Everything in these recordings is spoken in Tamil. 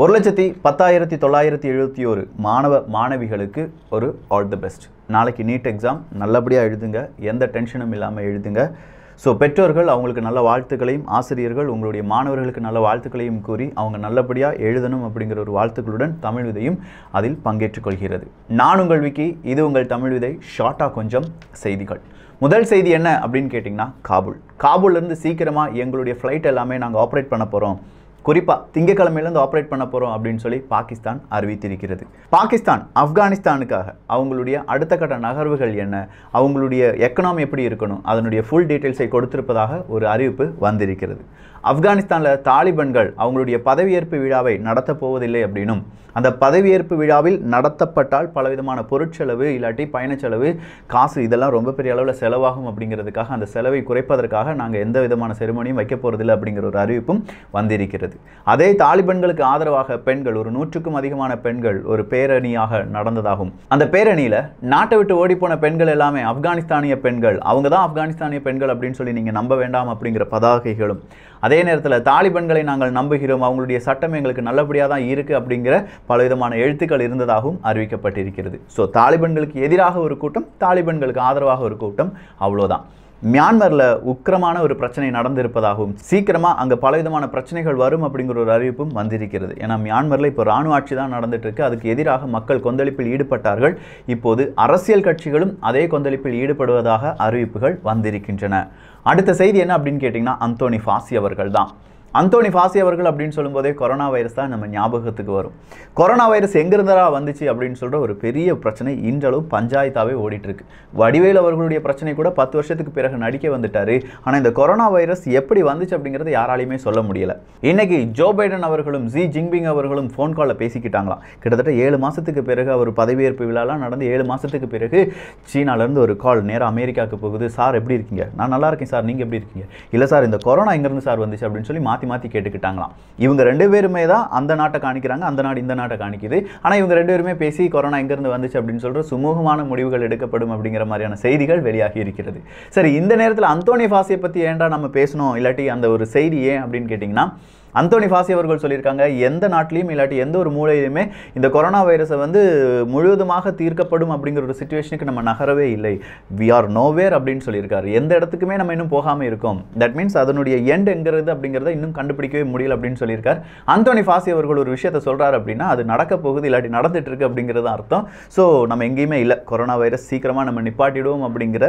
ஒரு லட்சத்தி பத்தாயிரத்தி தொள்ளாயிரத்தி எழுபத்தி ஒரு மாணவ மாணவிகளுக்கு ஒரு ஆல் தி பெஸ்ட் நாளைக்கு நீட் எக்ஸாம் நல்லபடியாக எழுதுங்க எந்த டென்ஷனும் இல்லாமல் எழுதுங்க ஸோ பெற்றோர்கள் அவங்களுக்கு நல்ல வாழ்த்துக்களையும் ஆசிரியர்கள் உங்களுடைய மாணவர்களுக்கு நல்ல வாழ்த்துக்களையும் கூறி அவங்க நல்லபடியாக எழுதணும் அப்படிங்கிற ஒரு வாழ்த்துக்களுடன் தமிழ் விதையும் அதில் பங்கேற்றுக்கொள்கிறது நான் உங்கள் விக்கி இது உங்கள் தமிழ் விதை ஷார்ட்டாக கொஞ்சம் செய்திகள் முதல் செய்தி என்ன அப்படின்னு கேட்டிங்கன்னா காபூல் காபூல்லேருந்து சீக்கிரமாக எங்களுடைய ஃப்ளைட் எல்லாமே நாங்கள் ஆப்ரேட் பண்ண போகிறோம் குறிப்பாக திங்கக்கிழமையிலேருந்து ஆப்ரேட் பண்ண போகிறோம் அப்படின்னு சொல்லி பாகிஸ்தான் அறிவித்திருக்கிறது பாகிஸ்தான் ஆப்கானிஸ்தானுக்காக அவங்களுடைய அடுத்த கட்ட நகர்வுகள் என்ன அவங்களுடைய எக்கனாமி எப்படி இருக்கணும் அதனுடைய ஃபுல் டீட்டெயில்ஸை கொடுத்திருப்பதாக ஒரு அறிவிப்பு வந்திருக்கிறது ஆப்கானிஸ்தானில் தாலிபன்கள் அவங்களுடைய பதவியேற்பு விழாவை நடத்தப் போவதில்லை அப்படின்னும் அந்த பதவியேற்பு விழாவில் நடத்தப்பட்டால் பலவிதமான பொருட்செலவு இல்லாட்டி பயணச்செலவு காசு இதெல்லாம் ரொம்ப பெரிய அளவில் செலவாகும் அப்படிங்கிறதுக்காக அந்த செலவை குறைப்பதற்காக நாங்கள் எந்த விதமான செருமனியும் வைக்கப் போகிறதில்லை அப்படிங்கிற ஒரு அறிவிப்பும் வந்திருக்கிறது அதே தாலிபன்களுக்கு ஆதரவாக பெண்கள் ஒரு நூற்றுக்கும் அதிகமான பெண்கள் ஒரு பேரணியாக நடந்ததாகும் அந்த பேரணியில் நாட்டை விட்டு ஓடிப்போன பெண்கள் எல்லாமே ஆப்கானிஸ்தானிய பெண்கள் அவங்க தான் ஆப்கானிஸ்தானிய பெண்கள் அப்படின்னு சொல்லி நீங்கள் நம்ப வேண்டாம் அப்படிங்கிற பதாகைகளும் அதே நேரத்தில் தாலிபன்களை நாங்கள் நம்புகிறோம் அவங்களுடைய சட்டம் எங்களுக்கு நல்லபடியாக தான் இருக்குது அப்படிங்கிற பலவிதமான எழுத்துக்கள் இருந்ததாகவும் அறிவிக்கப்பட்டிருக்கிறது ஸோ தாலிபன்களுக்கு எதிராக ஒரு கூட்டம் தாலிபன்களுக்கு ஆதரவாக ஒரு கூட்டம் அவ்வளோதான் மியான்மரில் உக்கிரமான ஒரு பிரச்சனை நடந்திருப்பதாகவும் சீக்கிரமாக அங்கே பலவிதமான பிரச்சனைகள் வரும் அப்படிங்கிற ஒரு அறிவிப்பும் வந்திருக்கிறது ஏன்னா மியான்மரில் இப்போ இராணுவ ஆட்சி தான் நடந்துட்டுருக்கு அதுக்கு எதிராக மக்கள் கொந்தளிப்பில் ஈடுபட்டார்கள் இப்போது அரசியல் கட்சிகளும் அதே கொந்தளிப்பில் ஈடுபடுவதாக அறிவிப்புகள் வந்திருக்கின்றன அடுத்த செய்தி என்ன அப்படின்னு கேட்டிங்கன்னா அந்தோனி ஃபாசி அவர்கள் தான் அந்தோனி ஃபாசி அவர்கள் அப்படின்னு சொல்லும்போதே கொரோனா வைரஸ் தான் நம்ம ஞாபகத்துக்கு வரும் கொரோனா வைரஸ் எங்கிருந்தா வந்துச்சு அப்படின்னு சொல்கிற ஒரு பெரிய பிரச்சனை இன்றளவும் பஞ்சாயத்தாகவே ஓடிட்டுருக்கு வடிவேல் அவர்களுடைய பிரச்சனை கூட பத்து வருஷத்துக்கு பிறகு நடிக்க வந்துட்டார் ஆனால் இந்த கொரோனா வைரஸ் எப்படி வந்துச்சு அப்படிங்கிறத யாராலையுமே சொல்ல முடியலை இன்றைக்கி ஜோ பைடன் அவர்களும் ஜி ஜின்பிங் அவர்களும் ஃபோன் காலில் பேசிக்கிட்டாங்களாம் கிட்டத்தட்ட ஏழு மாதத்துக்கு பிறகு அவர் பதவியேற்பு விழாலாம் நடந்து ஏழு மாதத்துக்கு பிறகு சீனாலேருந்து ஒரு கால் நேராக அமெரிக்காவுக்கு போகுது சார் எப்படி இருக்கீங்க நான் நல்லா இருக்கேன் சார் நீங்கள் எப்படி இருக்கீங்க இல்லை சார் இந்த கொரோனா எங்கேருந்து சார் வந்துச்சு அப்படின்னு சொல்லி மாற்றி மாற்றி மாற்றி கேட்டுக்கிட்டாங்களாம் இவங்க ரெண்டு பேருமே தான் அந்த நாட்டை காணிக்கிறாங்க அந்த நாடு இந்த நாட்டை காணிக்குது ஆனால் இவங்க ரெண்டு பேருமே பேசி கொரோனா எங்கேருந்து வந்துச்சு அப்படின்னு சொல்கிற சுமூகமான முடிவுகள் எடுக்கப்படும் அப்படிங்கிற மாதிரியான செய்திகள் வெளியாகி இருக்கிறது சரி இந்த நேரத்தில் அந்தோனி ஃபாசியை பற்றி ஏன்டா நம்ம பேசணும் இல்லாட்டி அந்த ஒரு செய்தி ஏன் அப்படின்னு கேட்டிங்கன்னா அந்தோனி ஃபாசி அவர்கள் சொல்லியிருக்காங்க எந்த நாட்டிலையும் இல்லாட்டி எந்த ஒரு மூலையிலுமே இந்த கொரோனா வைரஸை வந்து முழுவதுமாக தீர்க்கப்படும் அப்படிங்கிற ஒரு சுச்சுவேஷனுக்கு நம்ம நகரவே இல்லை வி ஆர் நோவேர் அப்படின்னு சொல்லியிருக்காரு எந்த இடத்துக்குமே நம்ம இன்னும் போகாமல் இருக்கோம் தட் மீன்ஸ் அதனுடைய எண்ட் எங்கிறது அப்படிங்கிறத இன்னும் கண்டுபிடிக்கவே முடியல அப்படின்னு சொல்லியிருக்கார் அந்தோனி ஃபாசி அவர்கள் ஒரு விஷயத்த சொல்கிறார் அப்படின்னா அது நடக்க போகுது இல்லாட்டி நடந்துட்டு இருக்கு அப்படிங்கிறது அர்த்தம் ஸோ நம்ம எங்கேயுமே இல்லை கொரோனா வைரஸ் சீக்கிரமாக நம்ம நிப்பாட்டிடுவோம் அப்படிங்கிற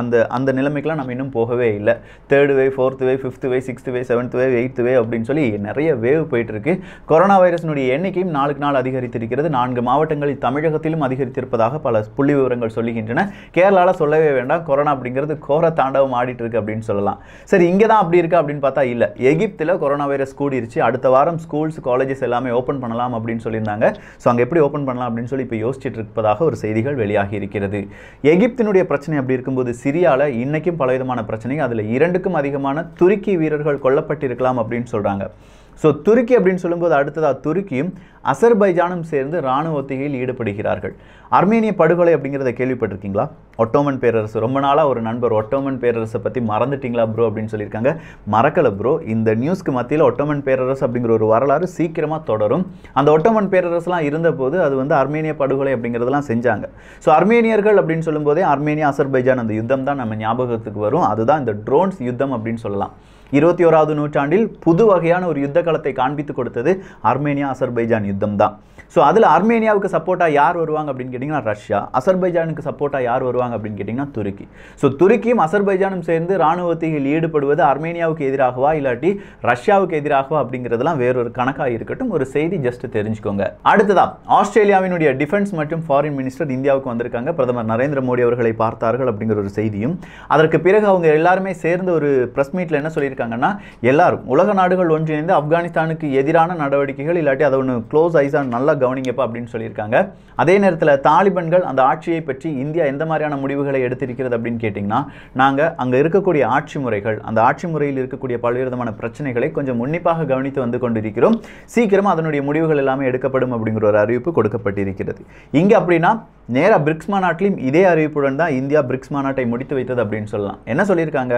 அந்த அந்த நிலைமைக்கெலாம் நம்ம இன்னும் போகவே இல்லை third way fourth way fifth way sixth way seventh way eighth way அப்படின்னு சொல்லி நிறைய வேவ் போயிட்டுருக்கு கொரோனா வைரஸினுடைய எண்ணிக்கையும் நாளுக்கு நாள் அதிகரித்திருக்கிறது நான்கு மாவட்டங்களில் தமிழகத்திலும் அதிகரித்திருப்பதாக பல புள்ளி விவரங்கள் சொல்லுகின்றன கேரளாவில் சொல்லவே வேண்டாம் கொரோனா அப்படிங்கிறது கோர தாண்டவம் ஆடிட்டு இருக்கு அப்படின்னு சொல்லலாம் சரி இங்கே தான் அப்படி இருக்கா அப்படின்னு பார்த்தா இல்லை எகிப்தில் கொரோனா வைரஸ் கூடிருச்சு அடுத்த வாரம் ஸ்கூல்ஸ் காலேஜஸ் எல்லாமே ஓப்பன் பண்ணலாம் அப்படின்னு சொல்லியிருந்தாங்க ஸோ அங்கே எப்படி ஓப்பன் பண்ணலாம் அப்படின்னு சொல்லி இப்போ யோசிச்சுட்டு இருப்பதாக ஒரு செய்திகள் வெளியாகி இருக்கிறது எகிப்தினுடைய பிரச்சனை அப்படி இருக்கும்போது சிரியாவில் இன்றைக்கும் பலவிதமான பிரச்சனை அதில் இரண்டுக்கும் அதிகமான துருக்கி வீரர்கள் கொல்லப்பட்டிருக்கலாம் அப்படின்னு சொல்கிறாங்க ஸோ துருக்கி அப்படின்னு சொல்லும்போது அடுத்ததாக துருக்கியும் அசர்பைஜானும் சேர்ந்து இராணுவ ஒத்திகையில் ஈடுபடுகிறார்கள் அர்மேனிய படுகொலை அப்படிங்கிறத கேள்விப்பட்டிருக்கீங்களா ஒட்டோமன் பேரரசு ரொம்ப நாளாக ஒரு நண்பர் ஒட்டோமன் பேரரசை பற்றி மறந்துட்டீங்களா ப்ரோ அப்படின்னு சொல்லியிருக்காங்க மறக்கலை ப்ரோ இந்த நியூஸ்க்கு மத்தியில் ஒட்டோமன் பேரரசு அப்படிங்கிற ஒரு வரலாறு சீக்கிரமாக தொடரும் அந்த ஒட்டோமன் பேரரசுலாம் இருந்தபோது அது வந்து அர்மேனிய படுகொலை அப்படிங்கிறதெல்லாம் செஞ்சாங்க ஸோ அர்மேனியர்கள் அப்படின்னு சொல்லும்போதே அர்மேனியா அசர்பைஜான் அந்த யுத்தம் தான் நம்ம ஞாபகத்துக்கு வரும் அதுதான் இந்த ட்ரோன்ஸ் யுத்தம் அப்படின்னு சொல்லலாம் இருபத்தி ஓராவது நூற்றாண்டில் புது வகையான ஒரு யுத்த காலத்தை காண்பித்து கொடுத்தது அர்மேனியா அசர்பைஜான் யுத்தம் தான் ஸோ அதில் அர்மேனியாவுக்கு சப்போர்ட்டாக யார் வருவாங்க அப்படின்னு கேட்டிங்கன்னா ரஷ்யா அசர்பைஜானுக்கு சப்போர்ட்டாக யார் வருவாங்க அப்படின்னு கேட்டிங்கன்னா துருக்கி ஸோ துருக்கியும் அசர்பைஜானும் சேர்ந்து இராணுவத்தில் ஈடுபடுவது அர்மேனியாவுக்கு எதிராகவா இல்லாட்டி ரஷ்யாவுக்கு எதிராகவா அப்படிங்கிறதெல்லாம் வேறொரு கணக்காக இருக்கட்டும் ஒரு செய்தி ஜஸ்ட் தெரிஞ்சுக்கோங்க அடுத்ததா ஆஸ்திரேலியாவினுடைய டிஃபென்ஸ் மற்றும் ஃபாரின் மினிஸ்டர் இந்தியாவுக்கு வந்திருக்காங்க பிரதமர் நரேந்திர மோடி அவர்களை பார்த்தார்கள் அப்படிங்கிற ஒரு செய்தியும் அதற்கு பிறகு அவங்க எல்லாருமே சேர்ந்து ஒரு ப்ரெஸ் மீட்டில் என்ன சொல்லியிருக்காங்க இருக்காங்கன்னா எல்லாரும் உலக நாடுகள் ஒன்றிணைந்து ஆப்கானிஸ்தானுக்கு எதிரான நடவடிக்கைகள் இல்லாட்டி அதை ஒன்று க்ளோஸ் ஐஸாக நல்லா கவனிங்கப்பா அப்படின்னு சொல்லியிருக்காங்க அதே நேரத்தில் தாலிபன்கள் அந்த ஆட்சியை பற்றி இந்தியா எந்த மாதிரியான முடிவுகளை எடுத்திருக்கிறது அப்படின்னு கேட்டிங்கன்னா நாங்கள் அங்கே இருக்கக்கூடிய ஆட்சி முறைகள் அந்த ஆட்சி முறையில் இருக்கக்கூடிய பல்வேறு விதமான பிரச்சனைகளை கொஞ்சம் உன்னிப்பாக கவனித்து வந்து கொண்டிருக்கிறோம் சீக்கிரமாக அதனுடைய முடிவுகள் எல்லாமே எடுக்கப்படும் அப்படிங்கிற ஒரு அறிவிப்பு கொடுக்கப்பட்டிருக்கிறது இங்கே அப்படின்னா நேராக பிரிக்ஸ் மாநாட்டிலும் இதே அறிவிப்புடன் தான் இந்தியா பிரிக்ஸ் மாநாட்டை முடித்து வைத்தது அப்படின்னு சொல்லலாம் என்ன சொல்லியிருக்காங்க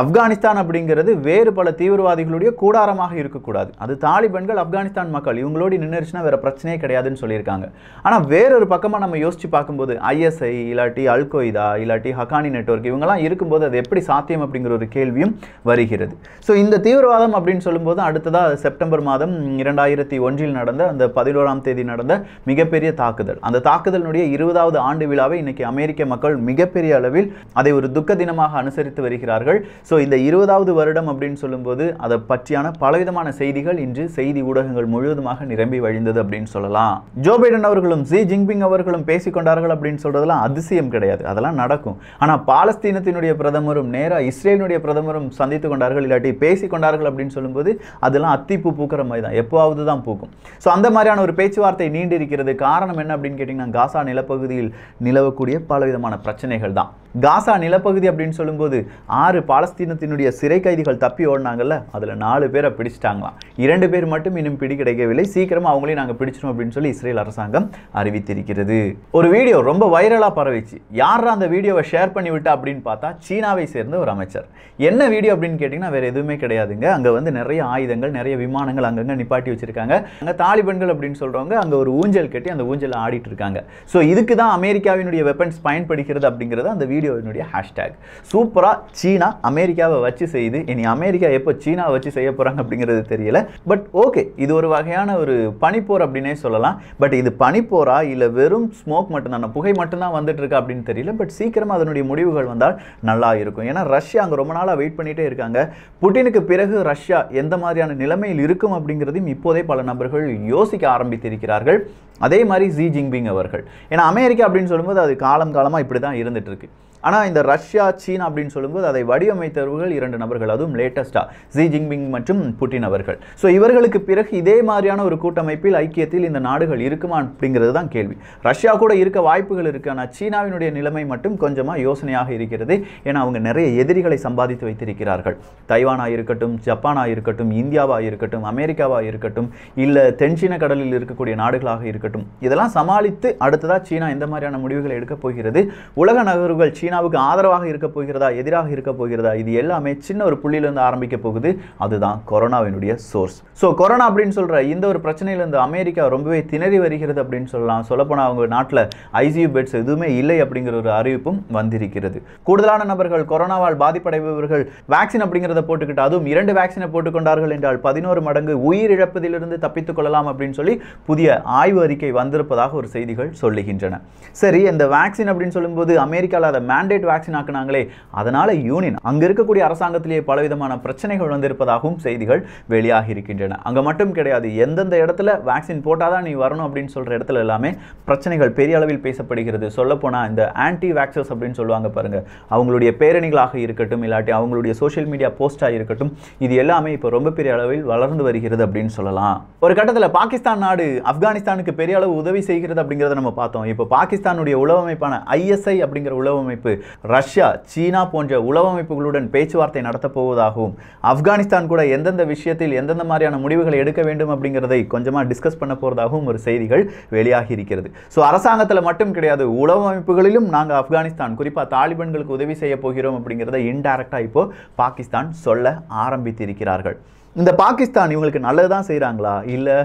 ஆப்கானிஸ்தான் அப்படிங்கிறது வேறு பல தீவிரவாதிகளுடைய கூடாரமாக இருக்கக்கூடாது அது தாலிபன்கள் ஆப்கானிஸ்தான் மக்கள் இவங்களோடு நின்றுச்சுன்னா வேறு பிரச்சனையே கிடையாதுன்னு சொல்லியிருக்காங்க ஆனால் வேறொரு பக்கமாக நம்ம யோசித்து பார்க்கும்போது ஐஎஸ்ஐ இல்லாட்டி அல் கொய்தா இல்லாட்டி ஹக்கானி நெட்ஒர்க் இவங்கெல்லாம் இருக்கும்போது அது எப்படி சாத்தியம் அப்படிங்கிற ஒரு கேள்வியும் வருகிறது ஸோ இந்த தீவிரவாதம் அப்படின்னு சொல்லும்போது அடுத்ததாக செப்டம்பர் மாதம் இரண்டாயிரத்தி ஒன்றில் நடந்த அந்த பதினோராம் தேதி நடந்த மிகப்பெரிய தாக்குதல் அந்த தாக்குதலினுடைய இரு இருபதாவது ஆண்டு விழாவை இன்றைக்கி அமெரிக்க மக்கள் மிகப்பெரிய அளவில் அதை ஒரு துக்க தினமாக அனுசரித்து வருகிறார்கள் ஸோ இந்த இருபதாவது வருடம் அப்படின்னு சொல்லும்போது அதை பற்றியான பலவிதமான செய்திகள் இன்று செய்தி ஊடகங்கள் முழுவதுமாக நிரம்பி வழிந்தது அப்படின்னு சொல்லலாம் ஜோ பைடன் அவர்களும் ஜி ஜின்பிங் அவர்களும் பேசிக்கொண்டார்கள் அப்படின்னு சொல்றதெல்லாம் அதிசயம் கிடையாது அதெல்லாம் நடக்கும் ஆனால் பாலஸ்தீனத்தினுடைய பிரதமரும் நேராக இஸ்ரேலினுடைய பிரதமரும் சந்தித்து கொண்டார்கள் இல்லாட்டி பேசி கொண்டார்கள் அப்படின்னு சொல்லும்போது அதெல்லாம் அத்திப்பு பூக்கிற மாதிரி தான் எப்போவாவது தான் பூக்கும் ஸோ அந்த மாதிரியான ஒரு பேச்சுவார்த்தை நீண்டிருக்கிறது காரணம் என்ன அப்படின்னு கேட்டிங்கன்னா காசா நிலப்பகுதி பகுதியில் நிலவக்கூடிய பலவிதமான பிரச்சனைகள் தான் காசா நிலப்பகுதி அப்படின்னு சொல்லும்போது ஆறு பாலஸ்தீனத்தினுடைய சிறை கைதிகள் தப்பி ஓடினாங்கல்ல அதில் நாலு பேரை பிடிச்சிட்டாங்களாம் இரண்டு பேர் மட்டும் இன்னும் பிடி கிடைக்கவில்லை சீக்கிரமாக அவங்களையும் நாங்கள் பிடிச்சிடும் அப்படின்னு சொல்லி இஸ்ரேல் அரசாங்கம் அறிவித்திருக்கிறது ஒரு வீடியோ ரொம்ப வைரலாக பரவிச்சு யார் அந்த வீடியோவை ஷேர் பண்ணி விட்டா அப்படின்னு பார்த்தா சீனாவை சேர்ந்த ஒரு அமைச்சர் என்ன வீடியோ அப்படின்னு கேட்டிங்கன்னா வேறு எதுவுமே கிடையாதுங்க அங்கே வந்து நிறைய ஆயுதங்கள் நிறைய விமானங்கள் அங்கங்கே நிப்பாட்டி வச்சுருக்காங்க அங்கே தாலிபன்கள் அப்படின்னு சொல்கிறவங்க அங்கே ஒரு ஊஞ்சல் கட்டி அந்த ஊஞ்சல் ஆடிட்டு இருக்காங்க ஸோ இதுக்கு தான் அமெரிக்காவினுடைய வெப்பன்ஸ் பயன்படுகிறது அப்படிங்கிறது அந்த வீடியோ வீடியோவினுடைய ஹேஷ்டேக் சூப்பராக சீனா அமெரிக்காவை வச்சு செய்யுது இனி அமெரிக்கா எப்போ சீனாவை வச்சு செய்ய போகிறாங்க அப்படிங்கிறது தெரியல பட் ஓகே இது ஒரு வகையான ஒரு பனிப்போர் அப்படின்னே சொல்லலாம் பட் இது பனிப்போரா இல்லை வெறும் ஸ்மோக் மட்டும்தான புகை மட்டும்தான் வந்துட்டு இருக்கா அப்படின்னு தெரியல பட் சீக்கிரமாக அதனுடைய முடிவுகள் வந்தால் நல்லா இருக்கும் ஏன்னா ரஷ்யா அங்கே ரொம்ப நாளாக வெயிட் பண்ணிகிட்டே இருக்காங்க புட்டினுக்கு பிறகு ரஷ்யா எந்த மாதிரியான நிலைமையில் இருக்கும் அப்படிங்கிறதையும் இப்போதே பல நபர்கள் யோசிக்க ஆரம்பித்திருக்கிறார்கள் அதே மாதிரி ஜி ஜிங்பிங் அவர்கள் ஏன்னா அமெரிக்கா அப்படின்னு சொல்லும்போது அது காலம் காலமாக இப்படி தான் இருந்துகிட்ருக்கு ஆனால் இந்த ரஷ்யா சீனா அப்படின்னு சொல்லும்போது அதை வடிவமைத்தவர்கள் இரண்டு நபர்கள் அதுவும் லேட்டஸ்டாக ஜி ஜின்பிங் மற்றும் புட்டின் அவர்கள் ஸோ இவர்களுக்கு பிறகு இதே மாதிரியான ஒரு கூட்டமைப்பில் ஐக்கியத்தில் இந்த நாடுகள் இருக்குமா அப்படிங்கிறது தான் கேள்வி ரஷ்யா கூட இருக்க வாய்ப்புகள் இருக்குது ஆனால் சீனாவினுடைய நிலைமை மட்டும் கொஞ்சமாக யோசனையாக இருக்கிறது ஏன்னா அவங்க நிறைய எதிரிகளை சம்பாதித்து வைத்திருக்கிறார்கள் தைவானாக இருக்கட்டும் ஜப்பானாக இருக்கட்டும் இந்தியாவாக இருக்கட்டும் அமெரிக்காவாக இருக்கட்டும் இல்லை தென்சீன கடலில் இருக்கக்கூடிய நாடுகளாக இருக்கட்டும் இதெல்லாம் சமாளித்து அடுத்ததாக சீனா எந்த மாதிரியான முடிவுகளை எடுக்கப் போகிறது உலக நகர்வுகள் சீனா சீனாவுக்கு ஆதரவாக இருக்க போகிறதா எதிராக இருக்க போகிறதா இது எல்லாமே சின்ன ஒரு புள்ளியிலிருந்து ஆரம்பிக்க போகுது அதுதான் கொரோனாவினுடைய சோர்ஸ் ஸோ கொரோனா அப்படின்னு சொல்கிற இந்த ஒரு பிரச்சனையிலேருந்து அமெரிக்கா ரொம்பவே திணறி வருகிறது அப்படின்னு சொல்லலாம் சொல்லப்போனால் அவங்க நாட்டில் ஐசியூ பெட்ஸ் எதுவுமே இல்லை அப்படிங்கிற ஒரு அறிவிப்பும் வந்திருக்கிறது கூடுதலான நபர்கள் கொரோனாவால் பாதிப்படைபவர்கள் வேக்சின் அப்படிங்கிறத போட்டுக்கிட்டு அதுவும் இரண்டு வேக்சினை போட்டுக்கொண்டார்கள் என்றால் பதினோரு மடங்கு உயிரிழப்பதிலிருந்து தப்பித்துக் கொள்ளலாம் அப்படின்னு சொல்லி புதிய ஆய்வு அறிக்கை வந்திருப்பதாக ஒரு செய்திகள் சொல்லுகின்றன சரி இந்த வேக்சின் அப்படின்னு சொல்லும்போது அமெரிக்காவில் அதை மேண்டேட் வேக்சின் ஆக்குனாங்களே அதனால் யூனியன் அங்கே இருக்கக்கூடிய அரசாங்கத்திலேயே பலவிதமான பிரச்சனைகள் வந்திருப்பதாகவும் செய்திகள் வெளியாகி இருக்கின்றன அங்கே மட்டும் கிடையாது எந்தெந்த இடத்துல வேக்சின் போட்டால் தான் நீ வரணும் அப்படின்னு சொல்கிற இடத்துல எல்லாமே பிரச்சனைகள் பெரிய அளவில் பேசப்படுகிறது சொல்லப்போனால் இந்த ஆன்டி வேக்சஸ் அப்படின்னு சொல்லுவாங்க பாருங்கள் அவங்களுடைய பேரணிகளாக இருக்கட்டும் இல்லாட்டி அவங்களுடைய சோஷியல் மீடியா போஸ்ட்டாக இருக்கட்டும் இது எல்லாமே இப்போ ரொம்ப பெரிய அளவில் வளர்ந்து வருகிறது அப்படின்னு சொல்லலாம் ஒரு கட்டத்தில் பாகிஸ்தான் நாடு ஆப்கானிஸ்தானுக்கு பெரிய அளவு உதவி செய்கிறது அப்படிங்கிறத நம்ம பார்த்தோம் இப்போ பாகிஸ்தானுடைய உளவமைப்பான ஐஎஸ்ஐ அப்படிங்கிற உளவமைப்பு அமைப்பு ரஷ்யா சீனா போன்ற உளவமைப்புகளுடன் பேச்சுவார்த்தை நடத்தப் போவதாகவும் ஆப்கானிஸ்தான் கூட எந்தெந்த விஷயத்தில் எந்தெந்த மாதிரியான முடிவுகளை எடுக்க வேண்டும் அப்படிங்கிறதை கொஞ்சமாக டிஸ்கஸ் பண்ண போகிறதாகவும் ஒரு செய்திகள் வெளியாகி இருக்கிறது ஸோ அரசாங்கத்தில் மட்டும் கிடையாது உளவமைப்புகளிலும் நாங்கள் ஆப்கானிஸ்தான் குறிப்பாக தாலிபான்களுக்கு உதவி செய்ய போகிறோம் அப்படிங்கிறத இன்டைரக்டாக இப்போது பாகிஸ்தான் சொல்ல ஆரம்பித்திருக்கிறார்கள் இந்த பாகிஸ்தான் இவங்களுக்கு நல்லது தான் செய்கிறாங்களா இல்லை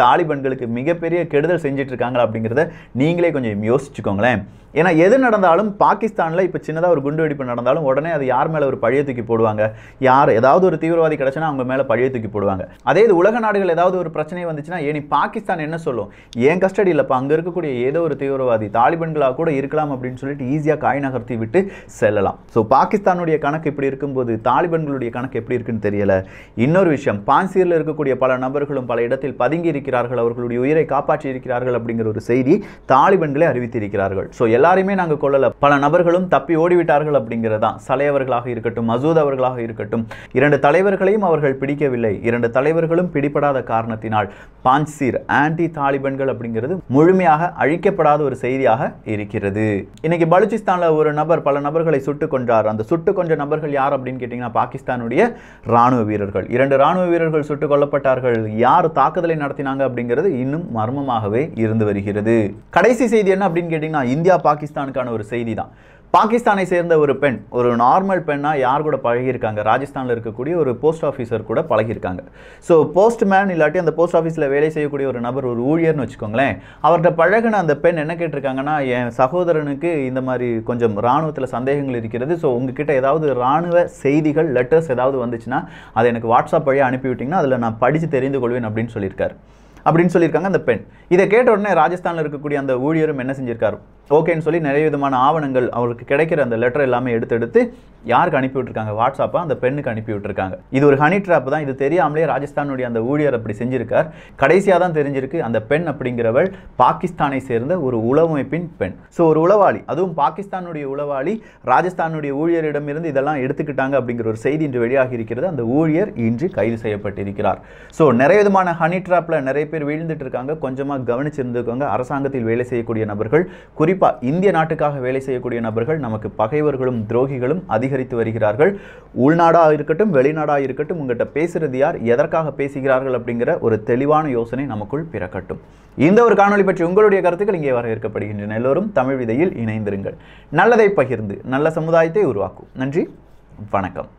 தாலிபன்களுக்கு மிகப்பெரிய கெடுதல் செஞ்சிட்ருக்காங்களா அப்படிங்கிறத நீங்களே கொஞ்சம் யோசிச்சுக்கோங்களேன் ஏன்னா எது நடந்தாலும் பாகிஸ்தானில் இப்போ சின்னதாக ஒரு குண்டுவெடிப்பு நடந்தாலும் உடனே அது யார் மேலே ஒரு பழைய தூக்கி போடுவாங்க யார் ஏதாவது ஒரு தீவிரவாதி கிடச்சினா அவங்க மேலே பழைய தூக்கி போடுவாங்க அதே இது உலக நாடுகள் ஏதாவது ஒரு பிரச்சனை வந்துச்சுன்னா ஏனி பாகிஸ்தான் என்ன சொல்லும் ஏன் கஸ்டடி இப்போ அங்கே இருக்கக்கூடிய ஏதோ ஒரு தீவிரவாதி தாலிபன்களாக கூட இருக்கலாம் அப்படின்னு சொல்லிட்டு ஈஸியாக காய் நகர்த்தி விட்டு செல்லலாம் ஸோ பாகிஸ்தானுடைய கணக்கு இப்படி இருக்கும்போது தாலிபன்களுடைய கணக்கு எப்படி இருக்குன்னு தெரியல இன்னொரு விஷயம் பான்சீரில் இருக்கக்கூடிய பல நபர்களும் பல இடத்தில் பதுங்கி இருக்கிறார்கள் அவர்களுடைய உயிரை காப்பாற்றி இருக்கிறார்கள் அப்படிங்கிற ஒரு செய்தி தாலிபன்களை அறிவித்திருக்கிறார்கள் ஸோ எல்லா எல்லாரையுமே நாங்கள் கொள்ளலை பல நபர்களும் தப்பி ஓடிவிட்டார்கள் அப்படிங்கிறதான் சலையவர்களாக இருக்கட்டும் மசூத் அவர்களாக இருக்கட்டும் இரண்டு தலைவர்களையும் அவர்கள் பிடிக்கவில்லை இரண்டு தலைவர்களும் பிடிபடாத காரணத்தினால் பான்சீர் ஆன்டி தாலிபன்கள் அப்படிங்கிறது முழுமையாக அழிக்கப்படாத ஒரு செய்தியாக இருக்கிறது இன்னைக்கு பலுச்சிஸ்தானில் ஒரு நபர் பல நபர்களை சுட்டுக் கொன்றார் அந்த சுட்டுக் கொன்ற நபர்கள் யார் அப்படின்னு கேட்டிங்கன்னா பாகிஸ்தானுடைய ராணுவ வீரர்கள் இரண்டு ராணுவ வீரர்கள் சுட்டுக் கொல்லப்பட்டார்கள் யார் தாக்குதலை நடத்தினாங்க அப்படிங்கிறது இன்னும் மர்மமாகவே இருந்து வருகிறது கடைசி செய்தி என்ன அப்படின்னு கேட்டிங்கன்னா இந்தியா பாகிஸ்தானுக்கான ஒரு செய்தி தான் பாகிஸ்தானை சேர்ந்த ஒரு பெண் ஒரு நார்மல் பெண்ணாக யார் கூட பழகியிருக்காங்க ராஜஸ்தானில் இருக்கக்கூடிய ஒரு போஸ்ட் ஆஃபீஸர் கூட பழகியிருக்காங்க ஸோ போஸ்ட் மேன் இல்லாட்டி அந்த போஸ்ட் ஆஃபீஸில் வேலை செய்யக்கூடிய ஒரு நபர் ஒரு ஊழியர்னு வச்சுக்கோங்களேன் அவர்கிட்ட பழகின அந்த பெண் என்ன கேட்டிருக்காங்கன்னா என் சகோதரனுக்கு இந்த மாதிரி கொஞ்சம் இராணுவத்தில் சந்தேகங்கள் இருக்கிறது ஸோ உங்ககிட்ட ஏதாவது இராணுவ செய்திகள் லெட்டர்ஸ் ஏதாவது வந்துச்சுன்னா அதை எனக்கு வாட்ஸ்அப் வழியாக அனுப்பிவிட்டிங்கன்னா அதில் நான் படித்து தெரிந்து கொள்வேன் அப்படின்னு சொல்லியிருக்காரு அப்படின்னு சொல்லியிருக்காங்க அந்த பெண் இதை கேட்ட உடனே ராஜஸ்தானில் இருக்கக்கூடிய அந்த ஊழியரும் என்ன செஞ்சிருக்காரு ஓகேன்னு சொல்லி நிறைய விதமான ஆவணங்கள் அவருக்கு கிடைக்கிற அந்த லெட்டர் எல்லாமே எடுத்து எடுத்து யாருக்கு அனுப்பி விட்டுருக்காங்க வாட்ஸ்அப்பாக அந்த பெண்ணுக்கு அனுப்பி விட்டுருக்காங்க இது ஒரு ஹனி ட்ராப் தான் இது தெரியாமலே ராஜஸ்தானுடைய அந்த ஊழியர் அப்படி செஞ்சிருக்கார் கடைசியாக தான் தெரிஞ்சிருக்கு அந்த பெண் அப்படிங்கிறவள் பாகிஸ்தானை சேர்ந்த ஒரு உளவமைப்பின் பெண் ஸோ ஒரு உளவாளி அதுவும் பாகிஸ்தானுடைய உளவாளி ராஜஸ்தானுடைய ஊழியரிடமிருந்து இதெல்லாம் எடுத்துக்கிட்டாங்க அப்படிங்கிற ஒரு செய்தி இன்று வெளியாகி இருக்கிறது அந்த ஊழியர் இன்று கைது செய்யப்பட்டிருக்கிறார் ஸோ நிறைய விதமான ஹனி ட்ராப்பில் நிறைய பேர் வீழ்ந்துட்டு இருக்காங்க கொஞ்சமாக கவனிச்சிருந்துக்கோங்க அரசாங்கத்தில் வேலை செய்யக்கூடிய நபர்கள் குறி குறிப்பாக இந்திய நாட்டுக்காக வேலை செய்யக்கூடிய நபர்கள் நமக்கு பகைவர்களும் துரோகிகளும் அதிகரித்து வருகிறார்கள் உள்நாடாக இருக்கட்டும் வெளிநாடாக இருக்கட்டும் உங்கள்கிட்ட பேசுகிறது யார் எதற்காக பேசுகிறார்கள் அப்படிங்கிற ஒரு தெளிவான யோசனை நமக்குள் பிறக்கட்டும் இந்த ஒரு காணொலி பற்றி உங்களுடைய கருத்துக்கள் இங்கே வரவேற்கப்படுகின்றன எல்லோரும் தமிழ் விதையில் இணைந்திருங்கள் நல்லதை பகிர்ந்து நல்ல சமுதாயத்தை உருவாக்கும் நன்றி வணக்கம்